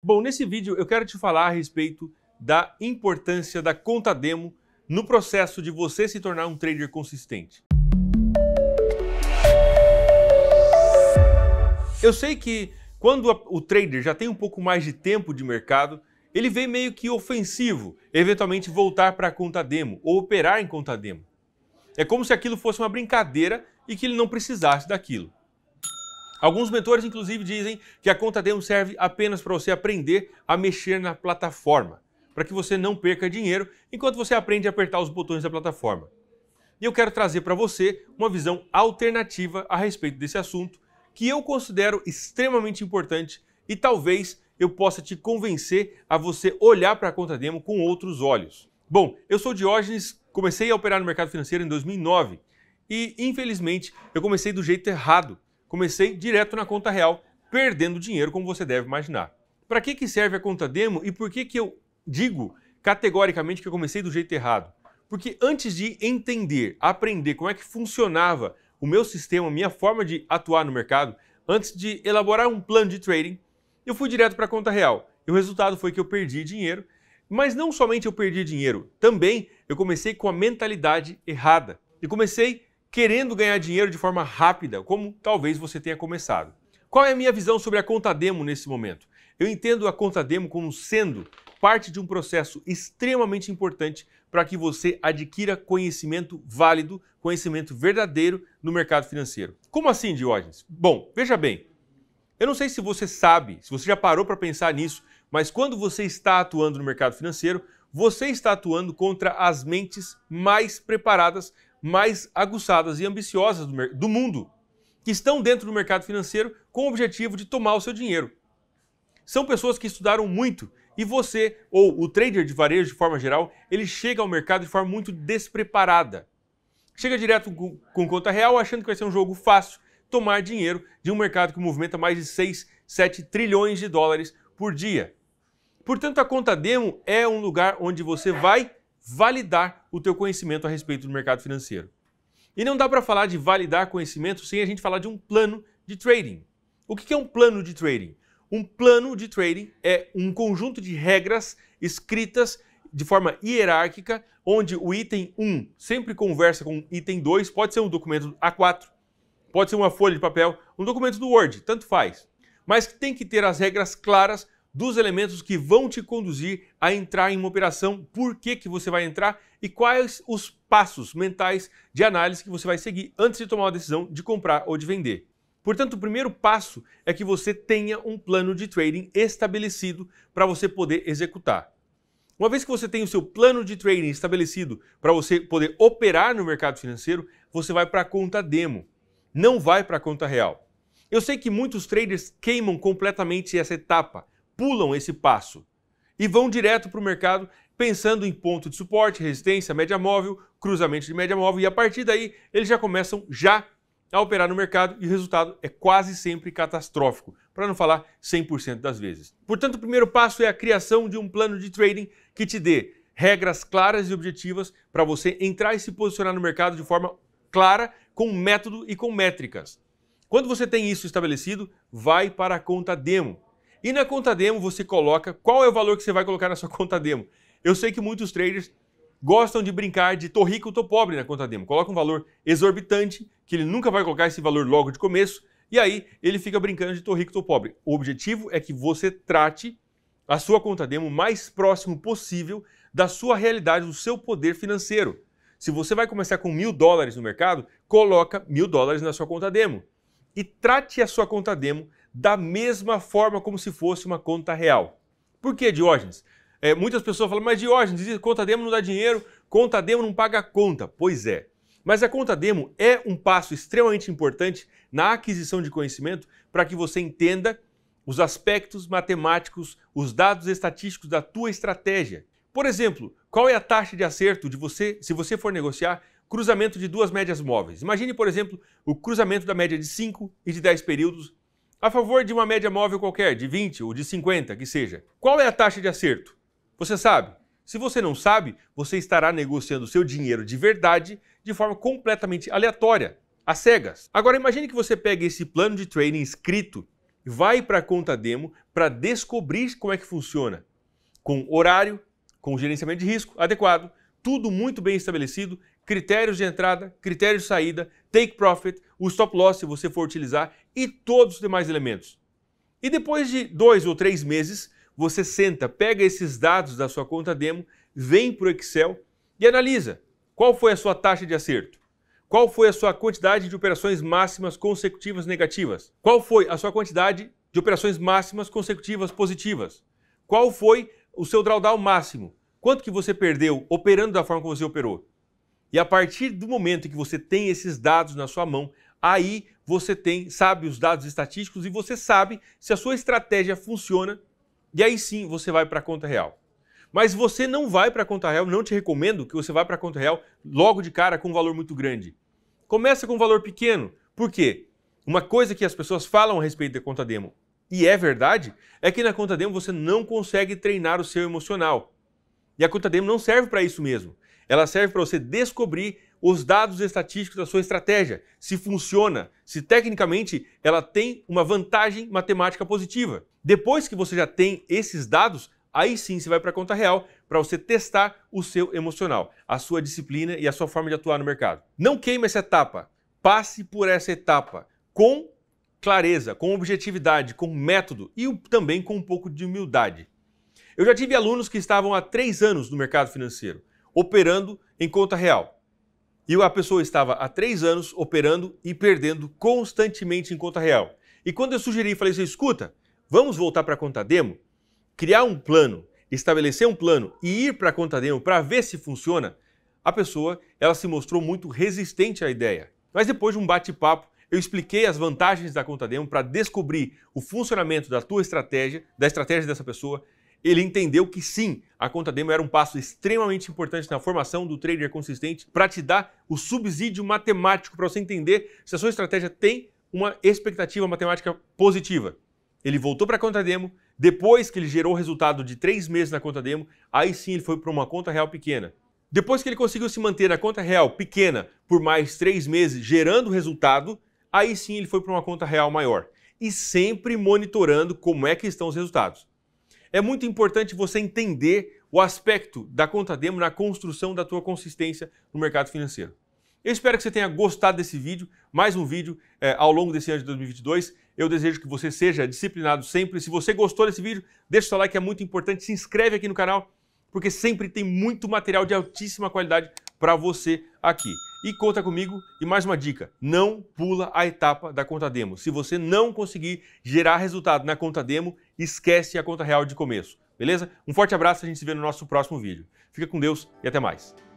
Bom, nesse vídeo eu quero te falar a respeito da importância da conta demo no processo de você se tornar um trader consistente. Eu sei que quando o trader já tem um pouco mais de tempo de mercado, ele vem meio que ofensivo, eventualmente voltar para a conta demo ou operar em conta demo. É como se aquilo fosse uma brincadeira e que ele não precisasse daquilo. Alguns mentores, inclusive, dizem que a conta demo serve apenas para você aprender a mexer na plataforma, para que você não perca dinheiro enquanto você aprende a apertar os botões da plataforma. E eu quero trazer para você uma visão alternativa a respeito desse assunto, que eu considero extremamente importante e talvez eu possa te convencer a você olhar para a conta demo com outros olhos. Bom, eu sou Diógenes, comecei a operar no mercado financeiro em 2009 e, infelizmente, eu comecei do jeito errado comecei direto na conta real, perdendo dinheiro, como você deve imaginar. Para que, que serve a conta demo e por que, que eu digo categoricamente que eu comecei do jeito errado? Porque antes de entender, aprender como é que funcionava o meu sistema, minha forma de atuar no mercado, antes de elaborar um plano de trading, eu fui direto para a conta real. E o resultado foi que eu perdi dinheiro, mas não somente eu perdi dinheiro, também eu comecei com a mentalidade errada. E comecei querendo ganhar dinheiro de forma rápida, como talvez você tenha começado. Qual é a minha visão sobre a conta demo nesse momento? Eu entendo a conta demo como sendo parte de um processo extremamente importante para que você adquira conhecimento válido, conhecimento verdadeiro no mercado financeiro. Como assim, Diógenes? Bom, veja bem. Eu não sei se você sabe, se você já parou para pensar nisso, mas quando você está atuando no mercado financeiro, você está atuando contra as mentes mais preparadas mais aguçadas e ambiciosas do, do mundo, que estão dentro do mercado financeiro com o objetivo de tomar o seu dinheiro. São pessoas que estudaram muito e você, ou o trader de varejo de forma geral, ele chega ao mercado de forma muito despreparada. Chega direto com, com conta real achando que vai ser um jogo fácil tomar dinheiro de um mercado que movimenta mais de 6, 7 trilhões de dólares por dia. Portanto, a conta demo é um lugar onde você vai validar o teu conhecimento a respeito do mercado financeiro. E não dá para falar de validar conhecimento sem a gente falar de um plano de trading. O que é um plano de trading? Um plano de trading é um conjunto de regras escritas de forma hierárquica, onde o item 1 sempre conversa com o item 2, pode ser um documento A4, pode ser uma folha de papel, um documento do Word, tanto faz. Mas tem que ter as regras claras dos elementos que vão te conduzir a entrar em uma operação, por que, que você vai entrar e quais os passos mentais de análise que você vai seguir antes de tomar a decisão de comprar ou de vender. Portanto, o primeiro passo é que você tenha um plano de trading estabelecido para você poder executar. Uma vez que você tem o seu plano de trading estabelecido para você poder operar no mercado financeiro, você vai para a conta demo, não vai para a conta real. Eu sei que muitos traders queimam completamente essa etapa, pulam esse passo e vão direto para o mercado pensando em ponto de suporte, resistência, média móvel, cruzamento de média móvel e a partir daí eles já começam já a operar no mercado e o resultado é quase sempre catastrófico, para não falar 100% das vezes. Portanto, o primeiro passo é a criação de um plano de trading que te dê regras claras e objetivas para você entrar e se posicionar no mercado de forma clara, com método e com métricas. Quando você tem isso estabelecido, vai para a conta demo e na conta demo você coloca qual é o valor que você vai colocar na sua conta demo. Eu sei que muitos traders gostam de brincar de tô rico, tô pobre na conta demo. Coloca um valor exorbitante, que ele nunca vai colocar esse valor logo de começo, e aí ele fica brincando de tô rico, tô pobre. O objetivo é que você trate a sua conta demo o mais próximo possível da sua realidade, do seu poder financeiro. Se você vai começar com mil dólares no mercado, coloca mil dólares na sua conta demo. E trate a sua conta demo da mesma forma como se fosse uma conta real. Por que, Diógenes? É, muitas pessoas falam, mas Diógenes, conta demo não dá dinheiro, conta demo não paga conta. Pois é. Mas a conta demo é um passo extremamente importante na aquisição de conhecimento para que você entenda os aspectos matemáticos, os dados estatísticos da tua estratégia. Por exemplo, qual é a taxa de acerto de você se você for negociar cruzamento de duas médias móveis? Imagine, por exemplo, o cruzamento da média de 5 e de 10 períodos a favor de uma média móvel qualquer, de 20 ou de 50, que seja. Qual é a taxa de acerto? Você sabe? Se você não sabe, você estará negociando seu dinheiro de verdade de forma completamente aleatória, às cegas. Agora imagine que você pegue esse plano de trading escrito e vai para a conta demo para descobrir como é que funciona, com horário, com gerenciamento de risco adequado, tudo muito bem estabelecido, critérios de entrada, critérios de saída, take profit, o stop loss se você for utilizar e todos os demais elementos. E depois de dois ou três meses, você senta, pega esses dados da sua conta demo, vem para o Excel e analisa qual foi a sua taxa de acerto, qual foi a sua quantidade de operações máximas consecutivas negativas, qual foi a sua quantidade de operações máximas consecutivas positivas, qual foi o seu drawdown máximo, quanto que você perdeu operando da forma como você operou. E a partir do momento que você tem esses dados na sua mão, aí você tem, sabe os dados estatísticos e você sabe se a sua estratégia funciona. E aí sim você vai para a conta real. Mas você não vai para a conta real, não te recomendo que você vá para a conta real logo de cara com um valor muito grande. Começa com um valor pequeno. Por quê? Uma coisa que as pessoas falam a respeito da conta demo, e é verdade, é que na conta demo você não consegue treinar o seu emocional. E a Conta Demo não serve para isso mesmo. Ela serve para você descobrir os dados estatísticos da sua estratégia, se funciona, se tecnicamente ela tem uma vantagem matemática positiva. Depois que você já tem esses dados, aí sim você vai para a conta real para você testar o seu emocional, a sua disciplina e a sua forma de atuar no mercado. Não queime essa etapa, passe por essa etapa com clareza, com objetividade, com método e também com um pouco de humildade. Eu já tive alunos que estavam há três anos no mercado financeiro, operando em conta real. E a pessoa estava há três anos operando e perdendo constantemente em conta real. E quando eu sugeri, falei assim: escuta, vamos voltar para a conta demo, criar um plano, estabelecer um plano e ir para a conta demo para ver se funciona. A pessoa ela se mostrou muito resistente à ideia. Mas depois de um bate-papo, eu expliquei as vantagens da conta demo para descobrir o funcionamento da tua estratégia, da estratégia dessa pessoa, ele entendeu que sim, a conta demo era um passo extremamente importante na formação do trader consistente para te dar o subsídio matemático para você entender se a sua estratégia tem uma expectativa matemática positiva. Ele voltou para a conta demo, depois que ele gerou o resultado de três meses na conta demo, aí sim ele foi para uma conta real pequena. Depois que ele conseguiu se manter na conta real pequena por mais três meses, gerando resultado, aí sim ele foi para uma conta real maior. E sempre monitorando como é que estão os resultados é muito importante você entender o aspecto da conta demo na construção da tua consistência no mercado financeiro. Eu espero que você tenha gostado desse vídeo, mais um vídeo é, ao longo desse ano de 2022. Eu desejo que você seja disciplinado sempre. Se você gostou desse vídeo, deixa o seu like, é muito importante. Se inscreve aqui no canal, porque sempre tem muito material de altíssima qualidade para você aqui. E conta comigo. E mais uma dica: não pula a etapa da conta demo. Se você não conseguir gerar resultado na conta demo, esquece a conta real de começo, beleza? Um forte abraço, a gente se vê no nosso próximo vídeo. Fica com Deus e até mais.